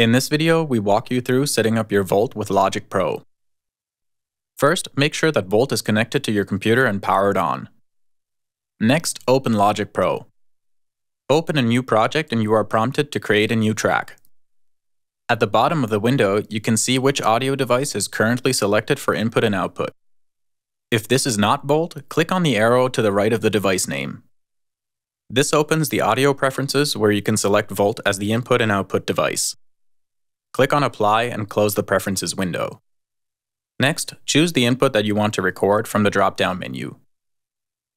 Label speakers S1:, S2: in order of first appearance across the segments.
S1: In this video, we walk you through setting up your Volt with Logic Pro. First, make sure that Volt is connected to your computer and powered on. Next, open Logic Pro. Open a new project and you are prompted to create a new track. At the bottom of the window, you can see which audio device is currently selected for input and output. If this is not Volt, click on the arrow to the right of the device name. This opens the audio preferences where you can select Volt as the input and output device. Click on Apply and close the Preferences window. Next, choose the input that you want to record from the drop-down menu.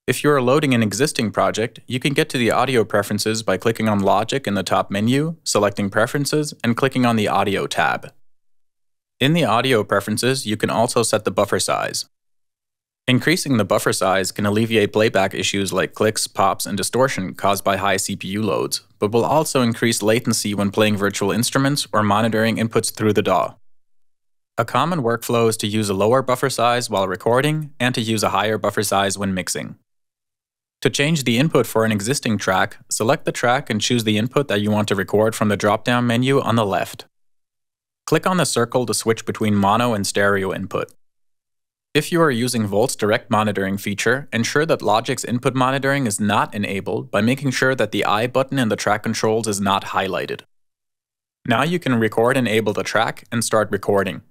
S1: If you are loading an existing project, you can get to the audio preferences by clicking on Logic in the top menu, selecting Preferences, and clicking on the Audio tab. In the audio preferences, you can also set the buffer size, Increasing the buffer size can alleviate playback issues like clicks, pops, and distortion caused by high CPU loads, but will also increase latency when playing virtual instruments or monitoring inputs through the DAW. A common workflow is to use a lower buffer size while recording and to use a higher buffer size when mixing. To change the input for an existing track, select the track and choose the input that you want to record from the drop-down menu on the left. Click on the circle to switch between mono and stereo input. If you are using Volt's direct monitoring feature, ensure that Logic's input monitoring is not enabled by making sure that the I button in the track controls is not highlighted. Now you can record enable the track and start recording.